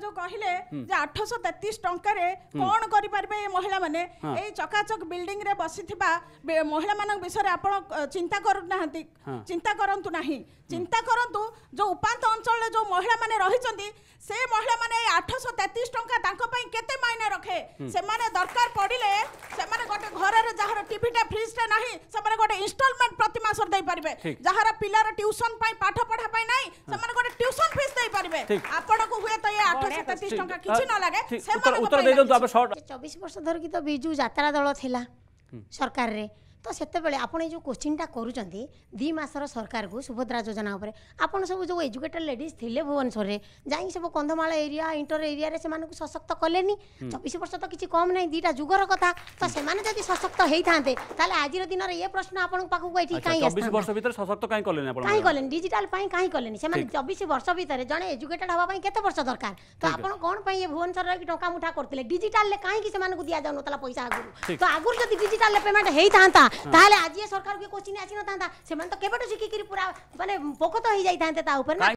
ଯୋଉ କହିଲେ ଯେ ଆଠଶହ ତେତିଶ ଟଙ୍କାରେ କଣ କରିପାରିବେ ଏ ମହିଳାମାନେ ଏଇ ଚକାଚକ ବିଲ୍ଡିଂ ରେ ବସିଥିବା ମହିଳାମାନଙ୍କ ବିଷୟରେ ଆପଣ ଚିନ୍ତା କରୁନାହାନ୍ତି ଚିନ୍ତା କରନ୍ତୁ ନାହିଁ ଚିନ୍ତା କରନ୍ତୁ ଯୋଉ ଉପାନ୍ତ ଅଞ୍ଚଳରେ ଯୋଉ ମହିଳାମାନେ ରହିଛନ୍ତି ସେ ମହିଳାମାନେ ଏଇ ଆଠଶହ ତେତିଶ ଟଙ୍କା ତାଙ୍କ ପାଇଁ କେତେ ମାଇନା ରଖେ ସେମାନେ ଦରକାର ପଡ଼ିଲେ ସେମାନେ ଗୋଟେ ଘରରେ ଯାହାର ଟିଭିଟା ଫ୍ରିଜଟା ନାହିଁ ସେମାନେ ଗୋଟେ ଇନଷ୍ଟଲମେଣ୍ଟ ପ୍ରତି ମାସରେ ଦେଇପାରିବେ ଯାହାର ପିଲାର ଟ୍ୟୁସନ ପାଇଁ ପାଠ ପଢା ପାଇଁ ନାହିଁ ସେମାନେ পারিবে আপনাকে হুয়ে তো এই 837 টাকা কিছু না লাগে উত্তর দেই দিন্তু আপনি শর্ট 24 বর্ষ ধরে কি তো বিজু যাত্রা দল থিলা সরকার রে त जो आज को दुई मास र सरकारको सुभद्रा जोजना उहाँले सब जो एजुकेटेड लेडिज ले भुवन जाइक सब कन्धमाल एरिया इन्टर एरियाले सशक्त कले चबि वर्ष त कम नै दुईटा जुगर कथा त सशक्त हान् त आज र ये प्रश्न आउँछ डिजिटल कले चबिस वर्ष भित्र जन एजुकेटेड हावापे वर्ष दरकार त भवन टा मुठा गरिजाल काहीँक दिनु पैसा आगो त आगर जस्तो डिजाले पेमेन्ट हुन्छ তাহলে আজি সরকার কোশ্চিন আসি নথান্তা সেমানে তো কেবেটু শিখিকি পুরা মানে পোকত হয়ে যাইথান্তে তা উপরে না